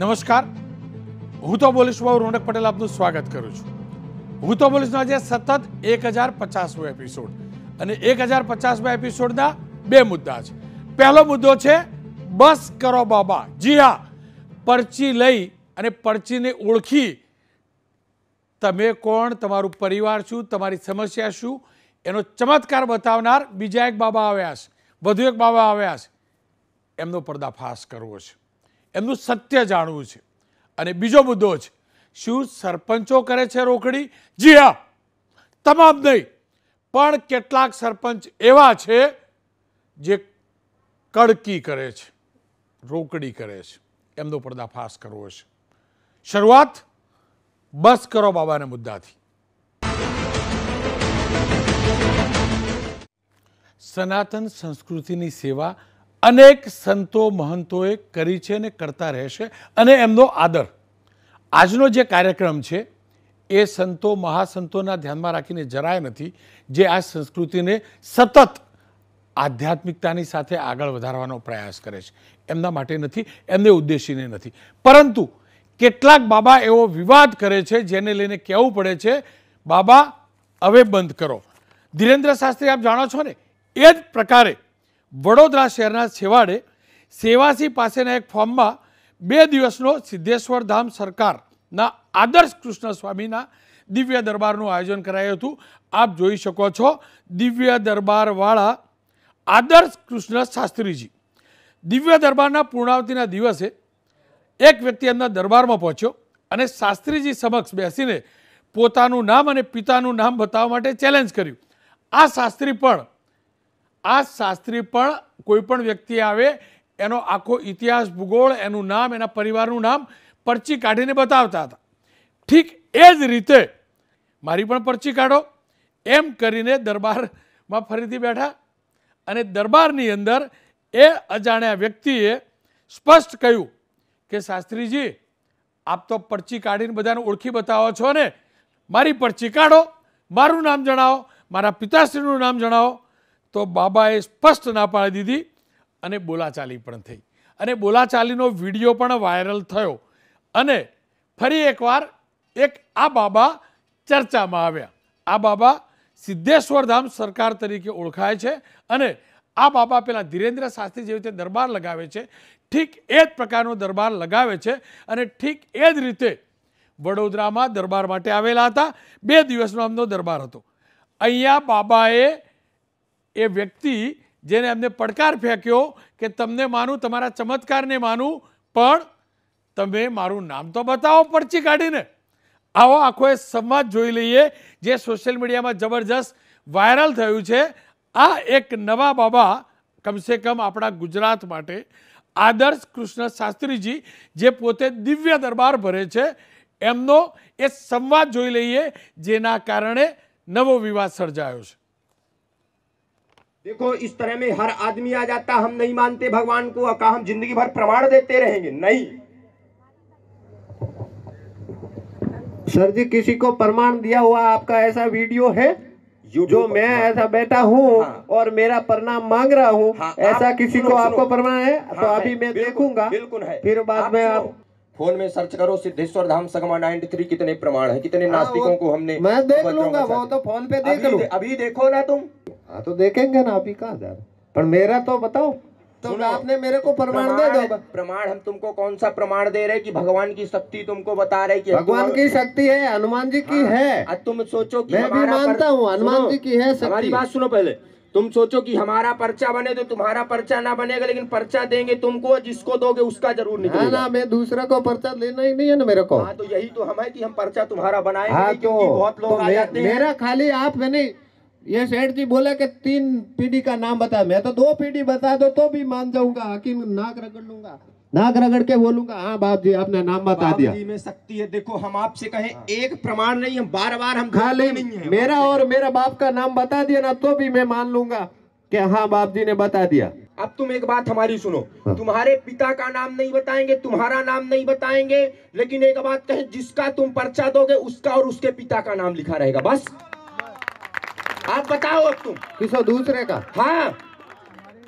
નમસ્કાર હું તો બોલીશ બહુ રોનક પટેલ આપનું સ્વાગત કરું છું હું તો બોલીશનો આજે સતત એક હજાર પચાસમો એપિસોડ અને એક હજાર પચાસમો એપિસોડના બે મુદ્દા છે પહેલો મુદ્દો છે બસ કરો બાબા જી હા પરચી લઈ અને પરચીને ઓળખી તમે કોણ તમારું પરિવાર શું તમારી સમસ્યા શું એનો ચમત્કાર બતાવનાર બીજા એક બાબા આવ્યા છે વધુ એક બાબા આવ્યા છે એમનો પર્દાફાશ કરવો છે એમનું સત્ય જાણવું છે અને બીજો મુદ્દો છે શું સરપંચો કરે છે રોકડી જી હા તમામ નહીં પણ કેટલાક સરપંચ એવા છે જે કડકી કરે છે રોકડી કરે છે એમનો પર્દાફાશ કરવો છે શરૂઆત બસ કરો બાબાના મુદ્દાથી સનાતન સંસ્કૃતિની સેવા અનેક સંતો મહંતોએ કરી છે અને કરતા રહેશે અને એમનો આદર આજનો જે કાર્યક્રમ છે એ સંતો મહાસંતોના ધ્યાનમાં રાખીને જરાય નથી જે આ સંસ્કૃતિને સતત આધ્યાત્મિકતાની સાથે આગળ વધારવાનો પ્રયાસ કરે છે એમના માટે નથી એમને ઉદ્દેશીને નથી પરંતુ કેટલાક બાબા એવો વિવાદ કરે છે જેને લઈને કહેવું પડે છે બાબા હવે બંધ કરો ધીરેન્દ્ર શાસ્ત્રી આપ જાણો છો ને એ જ પ્રકારે વડોદરા શહેરના છેવાડે સેવાસી પાસેના એક ફોર્મમાં બે દિવસનો સિદ્ધેશ્વર ધામ સરકારના આદર્શ કૃષ્ણ સ્વામીના દિવ્ય દરબારનું આયોજન કરાયું હતું આપ જોઈ શકો છો દિવ્ય દરબારવાળા આદર્શ કૃષ્ણ શાસ્ત્રીજી દિવ્ય દરબારના પૂર્ણાવતિના દિવસે એક વ્યક્તિ એમના દરબારમાં પહોંચ્યો અને શાસ્ત્રીજી સમક્ષ બેસીને પોતાનું નામ અને પિતાનું નામ બતાવવા માટે ચેલેન્જ કર્યું આ શાસ્ત્રી પણ આ શાસ્ત્રી પણ કોઈ પણ વ્યક્તિ આવે એનો આખો ઇતિહાસ ભૂગોળ એનું નામ એના પરિવારનું નામ પરચી કાઢીને બતાવતા હતા ઠીક એ જ રીતે મારી પણ પરચી કાઢો એમ કરીને દરબારમાં ફરીથી બેઠા અને દરબારની અંદર એ અજાણ્યા વ્યક્તિએ સ્પષ્ટ કહ્યું કે શાસ્ત્રીજી આપ તો પરચી કાઢીને બધાને ઓળખી બતાવો છો ને મારી પરચી કાઢો મારું નામ જણાવો મારા પિતાશ્રીનું નામ જણાવો તો બાબાએ સ્પષ્ટ ના પાડી દીધી અને બોલાચાલી પણ થઈ અને બોલાચાલીનો વિડીયો પણ વાયરલ થયો અને ફરી એકવાર એક આ બાબા ચર્ચામાં આવ્યા આ બાબા સિદ્ધેશ્વર ધામ સરકાર તરીકે ઓળખાય છે અને આ બાબા પેલા ધીરેન્દ્ર શાસ્ત્રી જેવી રીતે દરબાર લગાવે છે ઠીક એ જ પ્રકારનો દરબાર લગાવે છે અને ઠીક એ જ રીતે વડોદરામાં દરબાર માટે આવેલા હતા બે દિવસનો આમનો દરબાર હતો અહીંયા બાબાએ એ વ્યક્તિ જેને એમને પડકાર ફેંક્યો કે તમને માનું તમારા ચમત્કારને માનું પણ તમે મારું નામ તો બતાવો પડચી કાઢીને આવો આખો એ સંવાદ જોઈ લઈએ જે સોશિયલ મીડિયામાં જબરજસ્ત વાયરલ થયું છે આ એક નવા બાબા કમસે કમ આપણા ગુજરાત માટે આદર્શ કૃષ્ણ શાસ્ત્રીજી જે પોતે દિવ્ય દરબાર ભરે છે એમનો એ સંવાદ જોઈ લઈએ જેના કારણે નવો વિવાદ સર્જાયો છે देखो इस तरह में हर आदमी आ जाता हम नहीं मानते भगवान को और हम जिंदगी भर प्रमाण देते रहेंगे नहीं सर जी किसी को प्रमाण दिया हुआ आपका ऐसा वीडियो है जो मैं ऐसा बैठा हूँ हाँ। और मेरा प्रणाम मांग रहा हूँ हाँ, ऐसा आप, किसी को आपको प्रमाण है हाँ, तो अभी मैं देखूंगा बिल्कुल है फिर बाद में आप फोन में सर्च करो सिद्धेश्वर धाम सगमा नाइन्टी थ्री कितने प्रमाण है कितने हाँ, नास्तिकों को हमने मैं देख लूंगा वो तो फोन पे देख लूंगा अभी देखो ना तुम हाँ तो देखेंगे ना आप ही कहा जा पर मेरा तो बताओ तो आपने मेरे को प्रमाण दे दो प्रमाण हम तुमको कौन सा प्रमाण दे रहे कि भगवान की शक्ति तुमको बता रहे कि भगवान की शक्ति है हनुमान जी की हाँ, है तुम सोचो कि मैं भी मानता हूँ हनुमान जी की है हमारी बात सुनो पहले तुम सोचो कि हमारा पर्चा बने तो तुम्हारा पर्चा ना बनेगा लेकिन पर्चा देंगे तुमको जिसको दोगे उसका जरूर निकलेगा ना मैं दूसरा को पर्चा लेना ही नहीं है ना मेरे को हाँ तो यही तो हम है कि हम पर्चा तुम्हारा बनाएंगे हाँ, क्योंकि तो- बहुत लोग तो आ जाते हैं मेरा खाली आप नहीं ये सेठ जी बोले कि तीन पीढ़ी का नाम बता मैं तो दो पीढ़ी बता दो तो भी मान जाऊंगा हकीम नाक रगड़ लूंगा नाक रगड़ के बोलूंगा हाँ बाप जी आपने नाम बता दिया जी में सकती है देखो हम आपसे कहें हाँ। एक प्रमाण नहीं हम बार बार हम ले नहीं है मेरा और मेरा बाप का नाम बता दिया ना तो भी मैं मान लूंगा कि हाँ बाप जी ने बता दिया अब तुम एक बात हमारी सुनो हाँ। तुम्हारे पिता का नाम नहीं बताएंगे तुम्हारा नाम नहीं बताएंगे लेकिन एक बात कहे जिसका तुम पर्चा दोगे उसका और उसके पिता का नाम लिखा रहेगा बस आप बताओ अब तुम किसो दूसरे का हाँ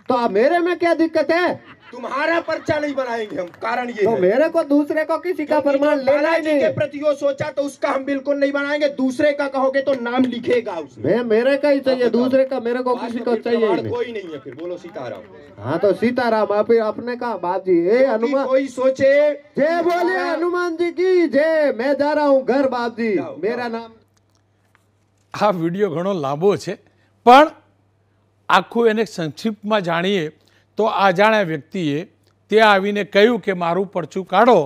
तो आप मेरे में क्या दिक्कत है तुम्हारा पर्चा नहीं बनाएंगे हम कारण ये तो है। मेरे को दूसरे को किसी का प्रमाण लेना ही नहीं के प्रति वो सोचा तो उसका हम बिल्कुल नहीं बनाएंगे दूसरे का कहोगे तो नाम लिखेगा उसमें मेरे का ही चाहिए दूसरे का मेरे को किसी को तो चाहिए कोई नहीं है फिर बोलो सीताराम हाँ तो सीताराम आप अपने कहा बात जी ए हनुमान कोई सोचे जय बोले हाँ। हनुमान जी की जय मैं जा रहा हूँ घर बाप जी मेरा नाम આ વિડીયો ઘણો લાંબો છે પણ આખું એને સંક્ષિપ્તમાં જાણીએ તો આ જાણ્યા વ્યક્તિએ તે આવીને કહ્યું કે મારું પરચું કાઢો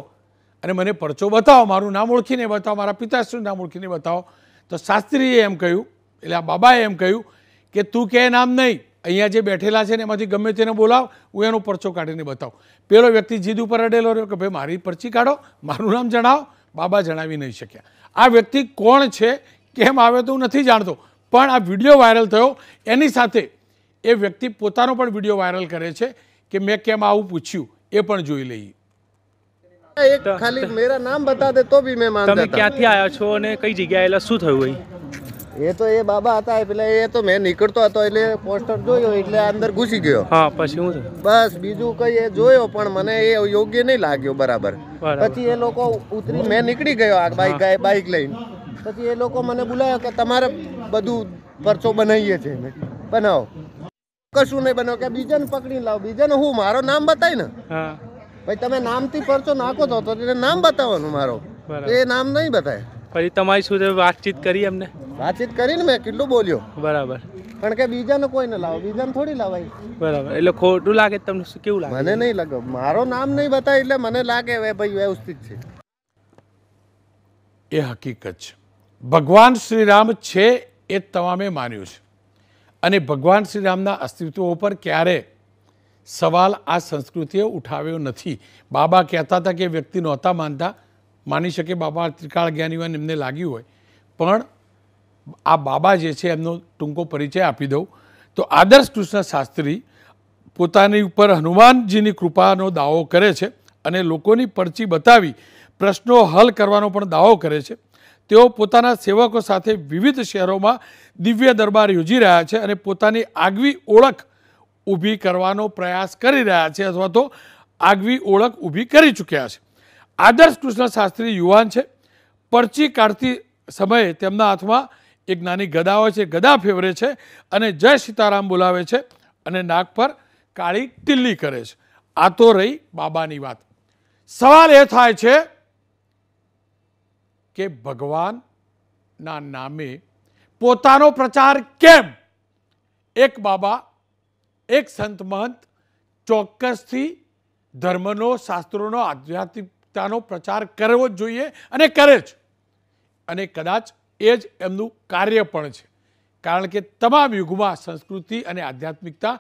અને મને પરચો બતાવો મારું નામ ઓળખીને બતાવો મારા પિતાશ્રીનું નામ ઓળખીને બતાવો તો શાસ્ત્રીએ એમ કહ્યું એટલે આ બાબાએ એમ કહ્યું કે તું કે નામ નહીં અહીંયા જે બેઠેલા છે ને એમાંથી ગમે તેને બોલાવ હું એનો પરચો કાઢીને બતાવ પેલો વ્યક્તિ જીદ ઉપર અડેલો રહ્યો કે ભાઈ મારી પરચી કાઢો મારું નામ જણાવો બાબા જણાવી નહીં શક્યા આ વ્યક્તિ કોણ છે કેમ આવે તો હું નથી જાણતો પણ આ વિડીયો વાયરલ થયો એની સાથે એ વ્યક્તિ પોતાનો પણ વિડીયો વાયરલ કરે છે કે મેં કેમ આવું પૂછ્યું એ પણ જોઈ લઈએ એક ખાલી મેરા નામ બતા દે તો ભી મેં માન તમે ક્યાંથી આવ્યા છો અને કઈ જગ્યાએ એટલે શું થયું અહીં એ તો એ બાબા હતા એટલે એ તો મેં નીકળતો હતો એટલે પોસ્ટર જોયો એટલે અંદર ઘૂસી ગયો હા પછી હું બસ બીજું કઈ એ જોયો પણ મને એ યોગ્ય નહીં લાગ્યો બરાબર પછી એ લોકો ઉતરી મેં નીકળી ગયો આ બાઈક બાઈક લઈને પછી એ લોકો મને બોલાવ્યો કે તમારે બધું પરચો બનાવીએ છે મેં બનાવો કશું નહીં બનાવો કે બીજાને પકડી લાવો બીજાને હું મારો નામ બતાય ને ભાઈ તમે નામથી પરચો નાખો તો એને નામ બતાવવાનું મારો એ નામ નહીં બતાવે પછી તમારી શું વાતચીત કરી એમને વાતચીત કરીને મેં કેટલું બોલ્યો બરાબર કારણ કે બીજાને કોઈ ન લાવો બીજાને થોડી લાવાય બરાબર એટલે ખોટું લાગે તમને કેવું લાગે મને નહીં લાગે મારો નામ નહીં બતાય એટલે મને લાગે ભાઈ વ્યવસ્થિત છે એ હકીકત છે ભગવાન શ્રીરામ છે એ તમામે માન્યું છે અને ભગવાન શ્રીરામના અસ્તિત્વ ઉપર ક્યારે સવાલ આ સંસ્કૃતિએ ઉઠાવ્યો નથી બાબા કહેતા હતા કે વ્યક્તિ નહોતા માનતા માની શકે બાબા ત્રિકાળ જ્ઞાનીવાન એમને લાગ્યું હોય પણ આ બાબા જે છે એમનો ટૂંકો પરિચય આપી દઉં તો આદર્શ કૃષ્ણ શાસ્ત્રી પોતાની ઉપર હનુમાનજીની કૃપાનો દાવો કરે છે અને લોકોની પરચી બતાવી પ્રશ્નો હલ કરવાનો પણ દાવો કરે છે તેઓ પોતાના સેવકો સાથે વિવિધ શહેરોમાં દિવ્ય દરબાર યોજી રહ્યા છે અને પોતાની આગવી ઓળખ ઊભી કરવાનો પ્રયાસ કરી રહ્યા છે અથવા તો આગવી ઓળખ ઊભી કરી ચૂક્યા છે આદર્શ કૃષ્ણ શાસ્ત્રી યુવાન છે પરચી કાઢતી સમયે તેમના હાથમાં એક નાની ગદા હોય છે ગદા ફેવરે છે અને જય સીતારામ બોલાવે છે અને નાક પર કાળી તિલ્લી કરે છે આ તો રહી બાબાની વાત સવાલ એ થાય છે કે ભગવાનના નામે પોતાનો પ્રચાર કેમ એક બાબા એક સંત મહંત ચોક્કસથી ધર્મનો શાસ્ત્રોનો આધ્યાત્મિકતાનો પ્રચાર કરવો જ જોઈએ અને કરે જ અને કદાચ એ જ એમનું કાર્ય પણ છે કારણ કે તમામ યુગમાં સંસ્કૃતિ અને આધ્યાત્મિકતા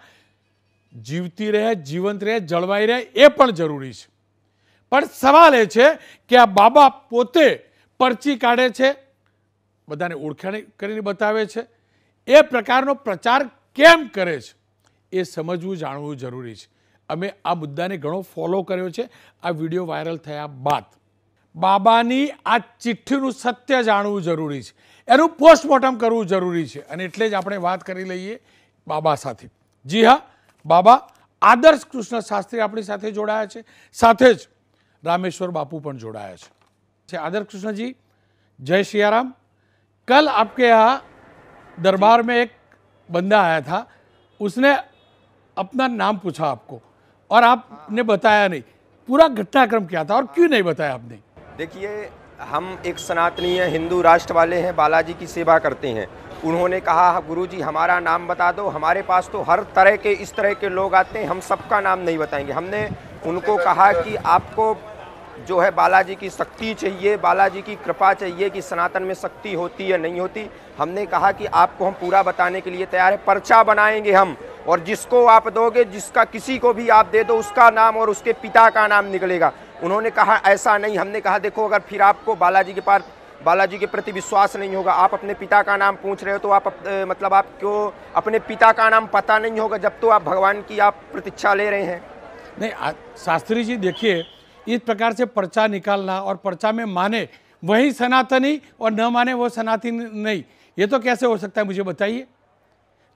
જીવતી રહે જીવંત રહે જળવાઈ રહે એ પણ જરૂરી છે પણ સવાલ એ છે કે આ બાબા પોતે પરચી કાઢે છે બધાને ઓળખાણી કરીને બતાવે છે એ પ્રકારનો પ્રચાર કેમ કરે છે એ સમજવું જાણવું જરૂરી છે અમે આ મુદ્દાને ઘણો ફોલો કર્યો છે આ વિડીયો વાયરલ થયા બાદ બાબાની આ ચિઠ્ઠીનું સત્ય જાણવું જરૂરી છે એનું પોસ્ટમોર્ટમ કરવું જરૂરી છે અને એટલે જ આપણે વાત કરી લઈએ બાબા સાથે જી હા બાબા આદર્શ કૃષ્ણ શાસ્ત્રી આપણી સાથે જોડાયા છે સાથે જ રામેશ્વર બાપુ પણ જોડાયા છે आदर कृष्ण जी जय सियाराम कल आपके यहाँ दरबार में एक बंदा आया था उसने अपना नाम पूछा आपको और आपने बताया नहीं पूरा घटनाक्रम क्या था और क्यों नहीं बताया आपने देखिए हम एक सनातनीय हिंदू राष्ट्र वाले हैं बालाजी की सेवा करते हैं उन्होंने कहा गुरु जी हमारा नाम बता दो हमारे पास तो हर तरह के इस तरह के लोग आते हैं हम सबका नाम नहीं बताएंगे हमने उनको कहा कि आपको जो है बालाजी की शक्ति चाहिए बालाजी की कृपा चाहिए कि सनातन में शक्ति होती है नहीं होती हमने कहा कि आपको हम पूरा बताने के लिए तैयार है पर्चा बनाएंगे हम और जिसको आप दोगे जिसका किसी को भी आप दे दो उसका नाम और उसके पिता का नाम निकलेगा उन्होंने कहा ऐसा नहीं हमने कहा देखो अगर फिर आपको बालाजी के पास बालाजी के प्रति विश्वास नहीं होगा आप अपने पिता का नाम पूछ रहे हो तो आप अप, मतलब आपको अपने पिता का नाम पता नहीं होगा जब तो आप भगवान की आप प्रतीक्षा ले रहे हैं नहीं शास्त्री जी देखिए इस प्रकार से पर्चा निकालना और पर्चा में माने वही सनातनी और न माने वो सनातनी नहीं ये तो कैसे हो सकता है मुझे बताइए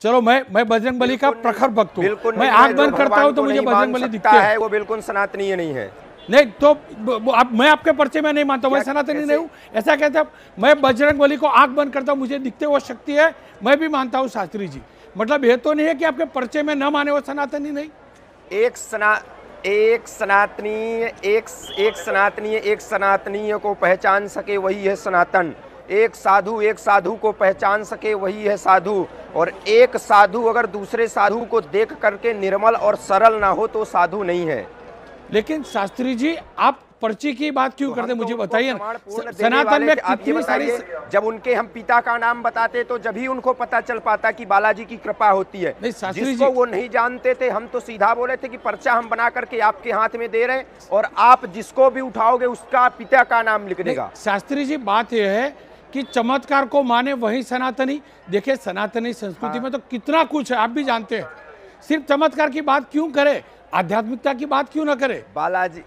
चलो मैं मैं बजरंग बली का प्रखर भक्त हूँ मैं आग बंद करता हूँ तो मुझे बजरंग बली दिखता है वो बिल्कुल सनातनीय नहीं है नहीं तो आप मैं आपके पर्चे में नहीं मानता मैं सनातनी नहीं हूँ ऐसा कहते हैं मैं बजरंग बली को आग बंद करता हूँ मुझे दिखते वो शक्ति है मैं भी मानता हूँ शास्त्री जी मतलब ये तो नहीं है कि आपके पर्चे में न माने वो सनातनी नहीं एक सना एक सनातनीय एक एक सनातनीय एक सनातनीय को पहचान सके वही है सनातन एक साधु एक साधु को पहचान सके वही है साधु और एक साधु अगर दूसरे साधु को देख करके निर्मल और सरल ना हो तो साधु नहीं है लेकिन शास्त्री जी आप पर्ची की बात क्यों तो करते मुझे तो बताइए सनातन में कितनी सारी स... जब उनके हम पिता का नाम बताते तो जब ही उनको पता चल पाता कि बालाजी की कृपा होती है जिसको वो नहीं जानते थे हम तो सीधा बोले थे कि पर्चा हम बना करके आपके हाथ में दे रहे हैं और आप जिसको भी उठाओगे उसका पिता का नाम लिख देगा शास्त्री जी बात यह है कि चमत्कार को माने वही सनातनी देखिये सनातनी संस्कृति हाँ। में तो कितना कुछ है आप भी जानते हैं सिर्फ चमत्कार की बात क्यों करे आध्यात्मिकता की बात क्यों ना करे बालाजी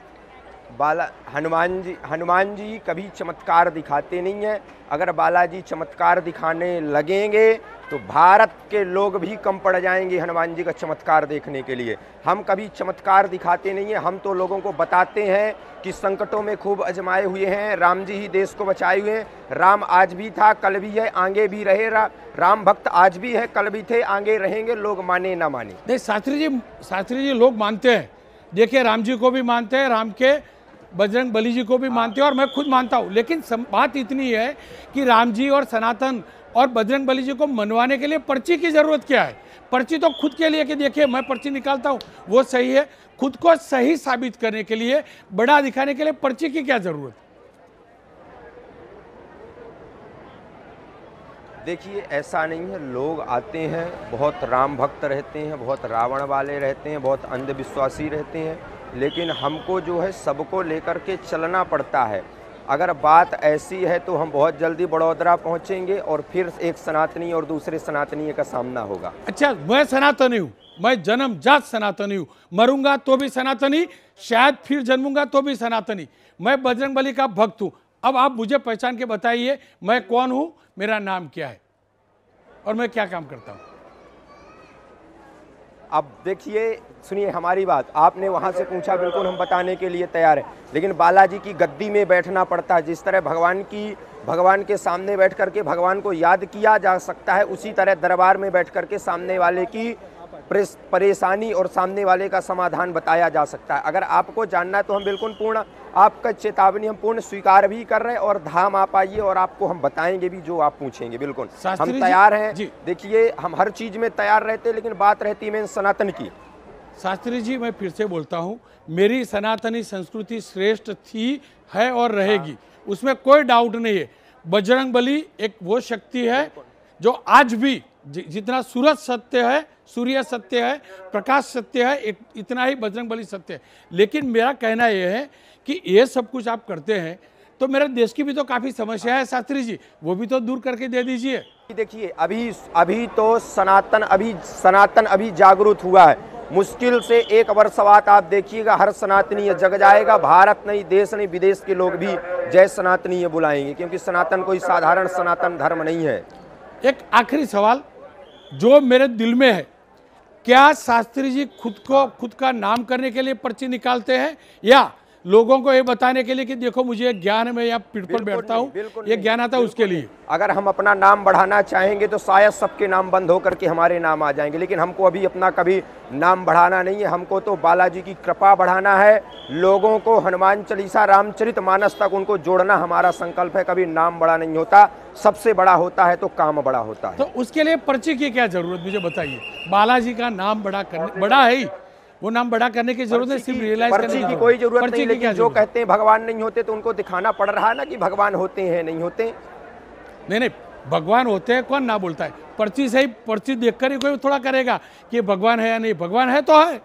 बाला हनुमान जी हनुमान जी कभी चमत्कार दिखाते नहीं हैं अगर बालाजी चमत्कार दिखाने लगेंगे तो भारत के लोग भी कम पड़ जाएंगे हनुमान जी का चमत्कार देखने के लिए हम कभी चमत्कार दिखाते नहीं हैं हम तो लोगों को बताते हैं कि संकटों में खूब अजमाए हुए हैं राम जी ही देश को बचाए हुए हैं राम आज भी था कल भी है आगे भी रहे रा, राम भक्त आज भी है कल भी थे आगे रहेंगे लोग माने ना माने नहीं शास्त्री जी शास्त्री जी लोग मानते हैं देखिए राम जी को भी मानते हैं राम के बजरंग बली जी को भी हाँ। मानते हैं और मैं खुद मानता हूँ लेकिन बात इतनी है कि राम जी और सनातन और बजरंग बली जी को मनवाने के लिए पर्ची की ज़रूरत क्या है पर्ची तो खुद के लिए कि देखिए मैं पर्ची निकालता हूँ वो सही है खुद को सही साबित करने के लिए बड़ा दिखाने के लिए पर्ची की क्या ज़रूरत देखिए ऐसा नहीं है लोग आते हैं बहुत राम भक्त रहते हैं बहुत रावण वाले रहते हैं बहुत अंधविश्वासी रहते हैं लेकिन हमको जो है सबको लेकर के चलना पड़ता है अगर बात ऐसी है तो हम बहुत जल्दी बड़ोदरा पहुंचेंगे और फिर एक सनातनी और दूसरे सनातनी का सामना होगा अच्छा मैं सनातनी हूँ मैं जन्म जात सनातनी हूँ मरूंगा तो भी सनातनी शायद फिर जन्मूंगा तो भी सनातनी मैं बजरंग बली का भक्त हूँ अब आप मुझे पहचान के बताइए मैं कौन हूँ मेरा नाम क्या है और मैं क्या काम करता हूँ अब देखिए सुनिए हमारी बात आपने वहाँ से पूछा बिल्कुल हम बताने के लिए तैयार हैं लेकिन बालाजी की गद्दी में बैठना पड़ता है जिस तरह भगवान की भगवान के सामने बैठ करके भगवान को याद किया जा सकता है उसी तरह दरबार में बैठ करके सामने वाले की परेशानी और सामने वाले का समाधान बताया जा सकता है अगर आपको जानना है तो हम बिल्कुल पूर्ण आपका चेतावनी हम पूर्ण स्वीकार भी कर रहे हैं और धाम आप आइए और आपको हम बताएंगे भी जो आप पूछेंगे बिल्कुल हम तैयार हैं देखिए हम हर चीज़ में तैयार रहते हैं लेकिन बात रहती है मेन सनातन की शास्त्री जी मैं फिर से बोलता हूँ मेरी सनातनी संस्कृति श्रेष्ठ थी है और रहेगी हाँ। उसमें कोई डाउट नहीं है बजरंग बली एक वो शक्ति है जो आज भी जितना सूरज सत्य है सूर्य सत्य है प्रकाश सत्य है इतना ही बजरंग बली सत्य है लेकिन मेरा कहना यह है कि ये सब कुछ आप करते हैं तो मेरे देश की भी तो काफ़ी समस्या है शास्त्री जी वो भी तो दूर करके दे दीजिए देखिए अभी अभी तो सनातन अभी सनातन अभी जागरूक हुआ है मुश्किल से एक वर्ष बाद आप देखिएगा हर सनातनी जग जाएगा भारत नहीं देश नहीं विदेश के लोग भी जय सनातनीय बुलाएंगे क्योंकि सनातन कोई साधारण सनातन धर्म नहीं है एक आखिरी सवाल जो मेरे दिल में है क्या शास्त्री जी खुद को खुद का नाम करने के लिए पर्ची निकालते हैं या लोगों को ये बताने के लिए कि देखो मुझे ज्ञान में या पीठ पर बैठता हूँ ये ज्ञान आता है उसके लिए अगर हम अपना नाम बढ़ाना चाहेंगे तो शायद सबके नाम बंद होकर के हमारे नाम आ जाएंगे लेकिन हमको अभी अपना कभी नाम बढ़ाना नहीं है हमको तो बालाजी की कृपा बढ़ाना है लोगों को हनुमान चालीसा रामचरित मानस तक उनको जोड़ना हमारा संकल्प है कभी नाम बड़ा नहीं होता सबसे बड़ा होता है तो काम बड़ा होता है तो उसके लिए पर्ची की क्या जरूरत मुझे बताइए बालाजी का नाम बड़ा करने बड़ा है ही वो नाम बड़ा करने की जरूरत है सिर्फ रियलाइज करने की कोई जरूरत नहीं लेकिन जो कहते हैं भगवान नहीं होते तो उनको दिखाना पड़ रहा है ना कि भगवान होते हैं नहीं होते नहीं नहीं भगवान होते हैं कौन ना बोलता है पर्ची से ही पर्ची देखकर ही कोई थोड़ा करेगा कि भगवान है या नहीं भगवान है तो है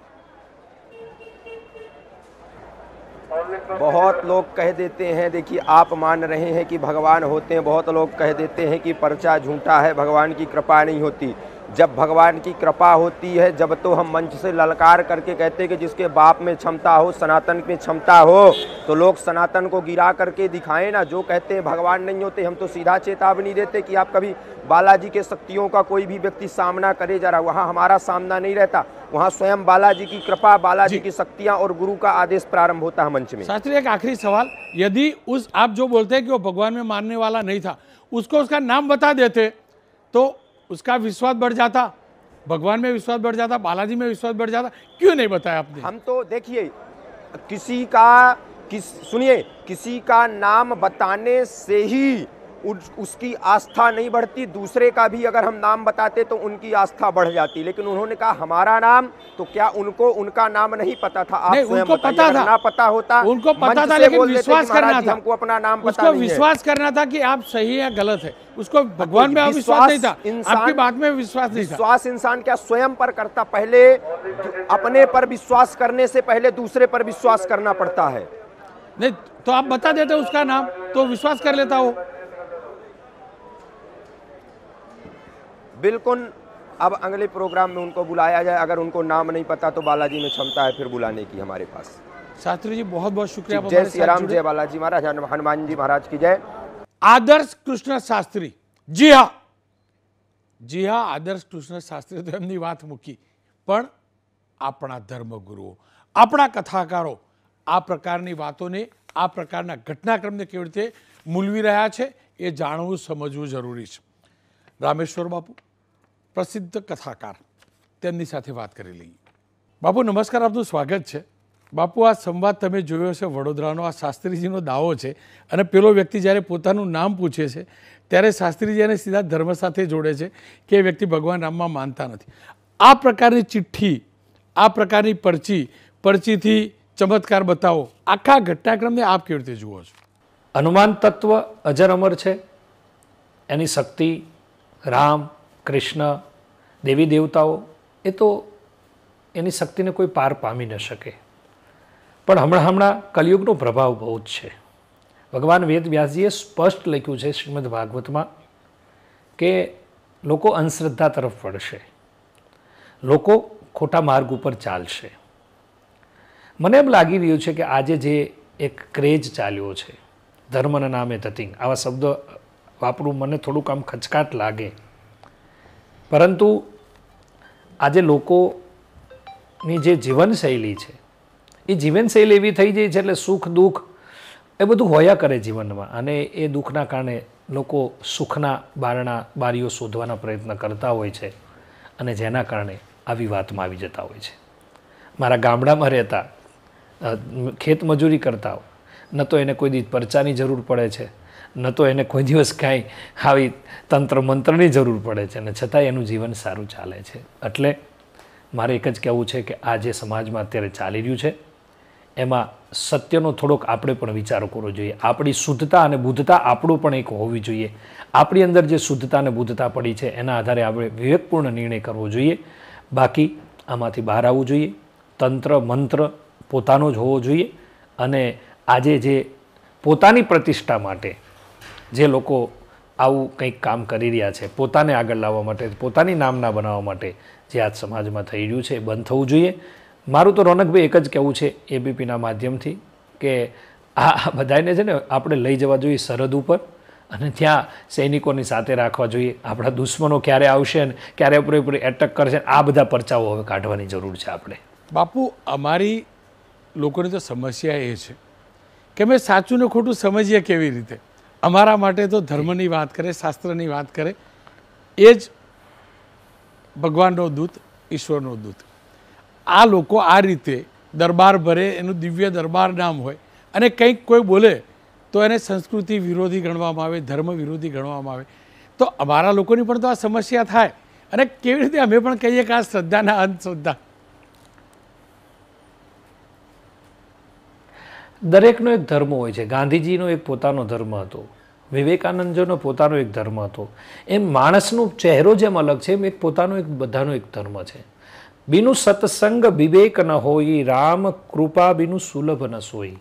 बहुत लोग कह देते हैं देखिए आप मान रहे हैं कि भगवान होते हैं बहुत लोग कह देते हैं कि पर्चा झूठा है भगवान की कृपा नहीं होती जब भगवान की कृपा होती है जब तो हम मंच से ललकार करके कहते हैं कि जिसके बाप में क्षमता हो सनातन में क्षमता हो तो लोग सनातन को गिरा करके दिखाएं ना जो कहते हैं भगवान नहीं होते हम तो सीधा चेतावनी देते कि आप कभी बालाजी के शक्तियों का कोई भी व्यक्ति सामना करे जा रहा वहाँ हमारा सामना नहीं रहता वहाँ स्वयं बालाजी की कृपा बालाजी की शक्तियाँ और गुरु का आदेश प्रारंभ होता है मंच में में शास्त्री एक आखिरी सवाल यदि उस आप जो बोलते हैं कि वो भगवान में मानने वाला नहीं था उसको उसका नाम बता देते तो उसका विश्वास बढ़ जाता भगवान में विश्वास बढ़ जाता बालाजी में विश्वास बढ़ जाता क्यों नहीं बताया आपने हम तो देखिए किसी का किस सुनिए किसी का नाम बताने से ही उसकी आस्था नहीं बढ़ती दूसरे का भी अगर हम नाम बताते तो उनकी आस्था बढ़ जाती लेकिन उन्होंने कहा हमारा नाम तो क्या उनको उनका नाम नहीं पता था आप नहीं, उनको पता था ना पता होता उनको पता था लेकिन विश्वास करना था हमको अपना नाम उसको पता विश्वास करना था कि आप सही है गलत है उसको भगवान में विश्वास नहीं था आपकी बात में विश्वास नहीं विश्वास इंसान क्या स्वयं पर करता पहले अपने पर विश्वास करने से पहले दूसरे पर विश्वास करना पड़ता है नहीं तो आप बता देते उसका नाम तो विश्वास कर लेता हो बिल्कुल अब अगले प्रोग्राम में उनको बुलाया जाए अगर उनको नाम नहीं पता तो बालाजी में क्षमता है फिर बुलाने की हमारे पास शास्त्री जी बहुत बहुत शुक्रिया जय श्री राम जय बालाजी महाराज हनुमान जी महाराज की जय આદર્શ કૃષ્ણ શાસ્ત્રી જી હા જી હા આદર્શ કૃષ્ણ શાસ્ત્રી તો એમની વાત મૂકી પણ આપણા ધર્મગુરુઓ આપણા કથાકારો આ પ્રકારની વાતોને આ પ્રકારના ઘટનાક્રમને કેવી રીતે મૂલવી રહ્યા છે એ જાણવું સમજવું જરૂરી છે રામેશ્વર બાપુ પ્રસિદ્ધ કથાકાર તેમની સાથે વાત કરી લઈએ બાપુ નમસ્કાર આપનું સ્વાગત છે બાપુ આ સંવાદ તમે જોયો છે વડોદરાનો આ શાસ્ત્રીજીનો દાવો છે અને પેલો વ્યક્તિ જ્યારે પોતાનું નામ પૂછે છે ત્યારે શાસ્ત્રીજી એને સીધા ધર્મ સાથે જોડે છે કે એ વ્યક્તિ ભગવાન રામમાં માનતા નથી આ પ્રકારની ચિઠ્ઠી આ પ્રકારની પરચી પરચીથી ચમત્કાર બતાવો આખા ઘટનાક્રમને આપ કેવી રીતે જુઓ છો હનુમાન તત્વ અજર અમર છે એની શક્તિ રામ કૃષ્ણ દેવી દેવતાઓ એ તો એની શક્તિને કોઈ પાર પામી ન શકે પણ હમણાં હમણાં કલયુગનો પ્રભાવ બહુ જ છે ભગવાન વેદ વ્યાસજીએ સ્પષ્ટ લખ્યું છે શ્રીમદ ભાગવતમાં કે લોકો અંધશ્રદ્ધા તરફ વળશે લોકો ખોટા માર્ગ ઉપર ચાલશે મને એમ લાગી રહ્યું છે કે આજે જે એક ક્રેઝ ચાલ્યો છે ધર્મના નામે ધતિંગ આવા શબ્દો વાપરું મને થોડુંક આમ ખચકાટ લાગે પરંતુ આજે લોકોની જે જીવનશૈલી છે એ જીવનશૈલી એવી થઈ જાય છે એટલે સુખ દુઃખ એ બધું હોયા કરે જીવનમાં અને એ દુઃખના કારણે લોકો સુખના બારણા બારીઓ શોધવાના પ્રયત્ન કરતા હોય છે અને જેના કારણે આવી વાતમાં આવી જતા હોય છે મારા ગામડામાં રહેતા ખેતમજૂરી કરતા ન તો એને કોઈ પરચાની જરૂર પડે છે ન તો એને કોઈ દિવસ કાંઈ આવી તંત્ર મંત્રની જરૂર પડે છે અને છતાંય એનું જીવન સારું ચાલે છે એટલે મારે એક જ કહેવું છે કે આ જે સમાજમાં અત્યારે ચાલી રહ્યું છે એમાં સત્યનો થોડોક આપણે પણ વિચારો કરવો જોઈએ આપણી શુદ્ધતા અને બુદ્ધતા આપણું પણ એક હોવી જોઈએ આપણી અંદર જે શુદ્ધતા અને બુદ્ધતા પડી છે એના આધારે આપણે વિવેકપૂર્ણ નિર્ણય કરવો જોઈએ બાકી આમાંથી બહાર આવવું જોઈએ તંત્ર મંત્ર પોતાનો જ હોવો જોઈએ અને આજે જે પોતાની પ્રતિષ્ઠા માટે જે લોકો આવું કંઈક કામ કરી રહ્યા છે પોતાને આગળ લાવવા માટે પોતાની નામના બનાવવા માટે જે આજ સમાજમાં થઈ રહ્યું છે બંધ થવું જોઈએ મારું તો રોનકભાઈ એક જ કહેવું છે એબીપીના માધ્યમથી કે આ બધાને છે ને આપણે લઈ જવા જોઈએ સરહદ ઉપર અને ત્યાં સૈનિકોની સાથે રાખવા જોઈએ આપણા દુશ્મનો ક્યારે આવશે ને ક્યારે પૂરેપૂરી એટેક કરશે આ બધા પરચાઓ હવે કાઢવાની જરૂર છે આપણે બાપુ અમારી લોકોની તો સમસ્યા એ છે કે અમે સાચું ને ખોટું સમજીએ કેવી રીતે અમારા માટે તો ધર્મની વાત કરે શાસ્ત્રની વાત કરે એ જ ભગવાનનો દૂત ઈશ્વરનો દૂત આ લોકો આ રીતે દરબાર ભરે એનું દિવ્ય દરબાર નામ હોય અને કંઈક કોઈ બોલે તો એને સંસ્કૃતિ વિરોધી ગણવામાં આવે ધર્મ વિરોધી ગણવામાં આવે તો અમારા લોકોની પણ તો આ સમસ્યા થાય અને કેવી રીતે અમે પણ કહીએ કે આ શ્રદ્ધાના અંધશ્રદ્ધા દરેકનો એક ધર્મ હોય છે ગાંધીજીનો એક પોતાનો ધર્મ હતો વિવેકાનંદજીનો પોતાનો એક ધર્મ હતો એમ માણસનો ચહેરો જેમ અલગ છે એમ એક પોતાનો એક બધાનો એક ધર્મ છે બીનું સત્સંગ વિવેક ન હોય રામ કૃપા બીનું સુલભ ન સોઈ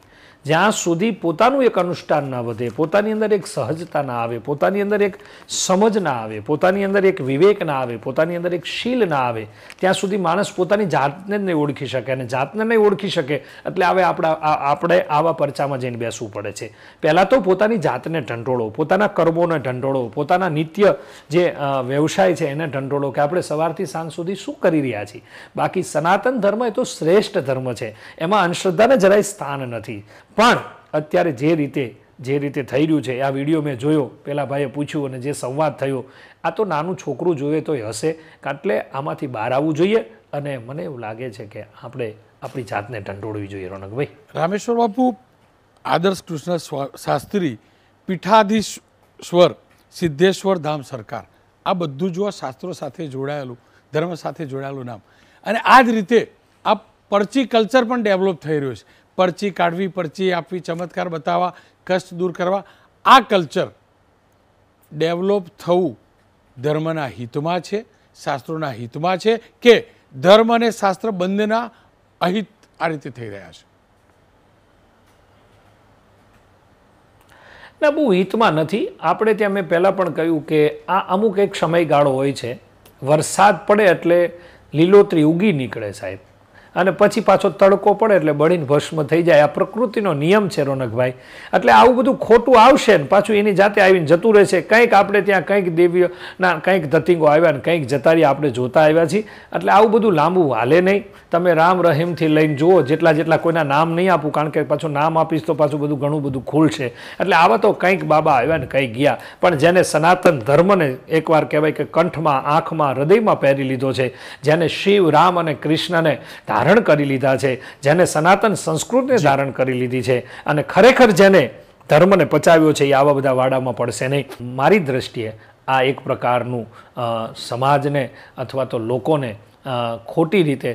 જ્યાં સુધી પોતાનું એક અનુષ્ઠાન ના વધે પોતાની અંદર એક સહજતા ના આવે પોતાની અંદર એક સમજ ના આવે પોતાની અંદર એક વિવેક ના આવે પોતાની અંદર એક શીલ ના આવે ત્યાં સુધી માણસ પોતાની જાતને જ નહીં ઓળખી શકે અને જાતને નહીં ઓળખી શકે એટલે હવે આપણા આપણે આવા પરચામાં જઈને બેસવું પડે છે પહેલાં તો પોતાની જાતને ઢંઢોળો પોતાના કર્મોને ઢંઢોળો પોતાના નિત્ય જે વ્યવસાય છે એને ઢંઢોળો કે આપણે સવારથી સાંજ સુધી શું કરી રહ્યા છીએ બાકી સનાતન ધર્મ એ તો શ્રેષ્ઠ ધર્મ છે એમાં અંધશ્રદ્ધાને જરાય સ્થાન નથી પણ અત્યારે જે રીતે જે રીતે થઈ રહ્યું છે આ વિડીયો મેં જોયો પેલા ભાઈએ પૂછ્યું અને જે સંવાદ થયો આ તો નાનું છોકરું જોઈએ તો હશે એટલે આમાંથી બહાર આવવું જોઈએ અને મને એવું લાગે છે કે આપણે આપણી જાતને ઢંઢોળવી જોઈએ રોનકભાઈ રામેશ્વર બાપુ આદર્શ કૃષ્ણ શાસ્ત્રી પીઠાધીશ્વર સિદ્ધેશ્વર ધામ સરકાર આ બધું જો શાસ્ત્રો સાથે જોડાયેલું ધર્મ સાથે જોડાયેલું નામ અને આ જ રીતે આ પરચી કલ્ચર પણ ડેવલપ થઈ રહ્યું છે પરચી કાઢવી પરચી આપવી ચમત્કાર બતાવવા કષ્ટ દૂર કરવા આ કલ્ચર ડેવલપ થવું ધર્મના હિતમાં છે શાસ્ત્રોના હિતમાં છે કે ધર્મ અને શાસ્ત્ર બંનેના અહિત આ રીતે થઈ રહ્યા છે ના બહુ હિતમાં નથી આપણે ત્યાં મેં પહેલાં પણ કહ્યું કે આ અમુક એક સમયગાળો હોય છે વરસાદ પડે એટલે લીલોતરી ઉગી નીકળે સાહેબ અને પછી પાછો તડકો પડે એટલે બળીને ભસ્મ થઈ જાય આ પ્રકૃતિનો નિયમ છે રોનકભાઈ એટલે આવું બધું ખોટું આવશે ને પાછું એની જાતે આવીને જતું રહેશે કંઈક આપણે ત્યાં કંઈક દેવીઓ ના કંઈક ધતિંગો આવ્યા ને કંઈક જતા આપણે જોતા આવ્યા છીએ એટલે આવું બધું લાંબુ હાલે નહીં તમે રામ રહીમથી લઈને જુઓ જેટલા જેટલા કોઈના નામ નહીં આપું કારણ કે પાછું નામ આપીશ તો પાછું બધું ઘણું બધું છે એટલે આવા તો કંઈક બાબા આવ્યા ને કંઈક ગયા પણ જેને સનાતન ધર્મને એકવાર કહેવાય કે કંઠમાં આંખમાં હૃદયમાં પહેરી લીધો છે જેને શિવ રામ અને કૃષ્ણને ધારણ કરી લીધા છે જેને સનાતન સંસ્કૃતને ધારણ કરી લીધી છે અને ખરેખર જેને ધર્મને પચાવ્યો છે એ આવા બધા વાડામાં પડશે નહીં મારી દ્રષ્ટિએ આ એક પ્રકારનું સમાજને અથવા તો લોકોને ખોટી રીતે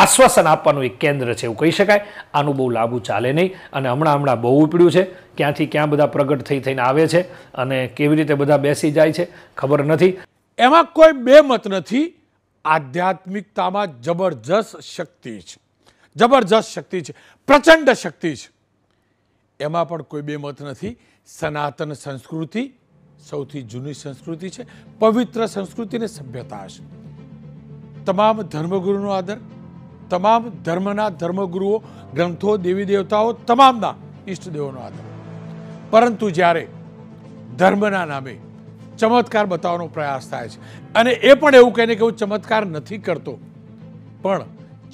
આશ્વાસન આપવાનું એક કેન્દ્ર છે એવું કહી શકાય આનું બહુ લાંબુ ચાલે નહીં અને હમણાં હમણાં બહુ ઉપડ્યું છે ક્યાંથી ક્યાં બધા પ્રગટ થઈ થઈને આવે છે અને કેવી રીતે બધા બેસી જાય છે ખબર નથી એમાં કોઈ બે મત નથી આધ્યાત્મિકતામાં જબરજસ્ત શક્તિ છે જબરજસ્ત શક્તિ છે પ્રચંડ શક્તિ છે એમાં પણ કોઈ બે મત નથી સનાતન સંસ્કૃતિ સૌથી જૂની સંસ્કૃતિ છે પવિત્ર સંસ્કૃતિને સભ્યતા છે તમામ ધર્મગુરુનો આદર તમામ ધર્મના ધર્મગુરુઓ ગ્રંથો દેવી દેવતાઓ તમામના ઈષ્ટદેવોનો આદર પરંતુ જ્યારે ધર્મના નામે ચમત્કાર બતાવવાનો પ્રયાસ થાય છે અને એ પણ એવું કહીને કે હું ચમત્કાર નથી કરતો પણ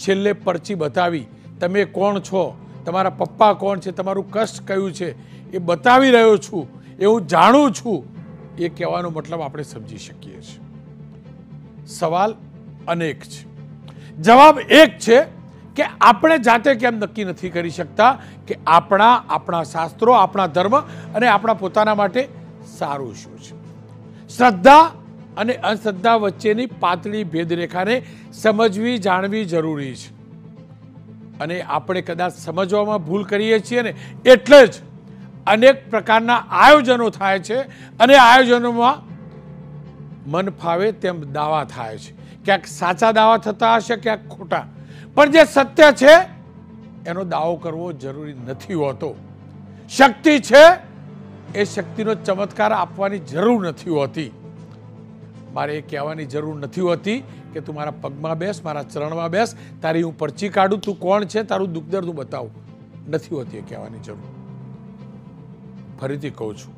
છેલ્લે પરચી બતાવી તમે કોણ છો તમારા પપ્પા કોણ છે તમારું કષ્ટ કયું છે એ બતાવી રહ્યો છું એ હું જાણું છું એ કહેવાનો મતલબ આપણે સમજી શકીએ છીએ સવાલ અનેક છે જવાબ એક છે કે આપણે જાતે કેમ નક્કી નથી કરી શકતા કે આપણા આપણા શાસ્ત્રો આપણા ધર્મ અને આપણા પોતાના માટે સારું શું છે શ્રદ્ધા અને અંધશ્રદ્ધા વચ્ચેની પાતળી ભેદરેખાને સમજવી જાણવી જરૂરી છે અને આપણે કદાચ સમજવામાં ભૂલ કરીએ છીએ ને એટલે જ અનેક પ્રકારના આયોજનો થાય છે અને આયોજનોમાં મન ફાવે તેમ દાવા થાય છે ક્યાંક સાચા દાવા થતા હશે ક્યાંક ખોટા પણ જે સત્ય છે એનો દાવો કરવો જરૂરી નથી હોતો શક્તિ છે એ શક્તિનો ચમત્કાર આપવાની જરૂર નથી હોતી મારે એ કહેવાની જરૂર નથી હોતી કે તું મારા પગમાં બેસ મારા ચરણમાં બેસ તારી હું પરચી કાઢું તું કોણ છે તારું દુઃખ હું બતાવું નથી હોતી એ કહેવાની જરૂર ફરીથી કહું છું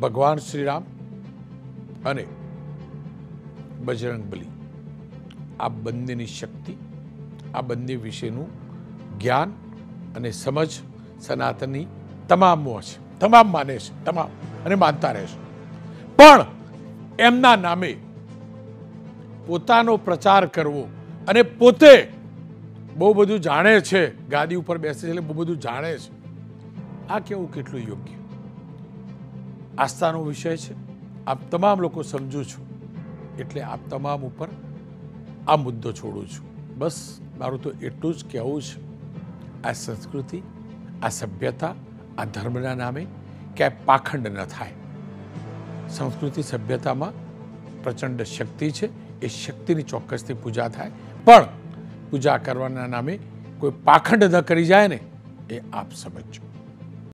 ભગવાન શ્રીરામ અને બજરંગ બલી આ બંનેની શક્તિ આ બંને વિશેનું જ્ઞાન અને સમજ સનાતનની તમામમાં છે તમામ માને છે તમામ અને માનતા રહેશે પણ એમના નામે પોતાનો પ્રચાર કરવો અને પોતે બહુ બધું જાણે છે ગાદી ઉપર બેસે છે એટલે બહુ બધું જાણે છે આ કેવું કેટલું યોગ્ય આસ્થાનો વિષય છે આપ તમામ લોકો સમજુ છું એટલે આપ તમામ ઉપર આ મુદ્દો છોડું છું બસ મારું તો એટલું જ કહેવું છે આ સંસ્કૃતિ આ સભ્યતા આ ધર્મના નામે ક્યાંય પાખંડ ન થાય સંસ્કૃતિ સભ્યતામાં પ્રચંડ શક્તિ છે એ શક્તિની ચોક્કસથી પૂજા થાય પણ પૂજા કરવાના નામે કોઈ પાખંડ ન કરી જાય ને એ આપ સમજો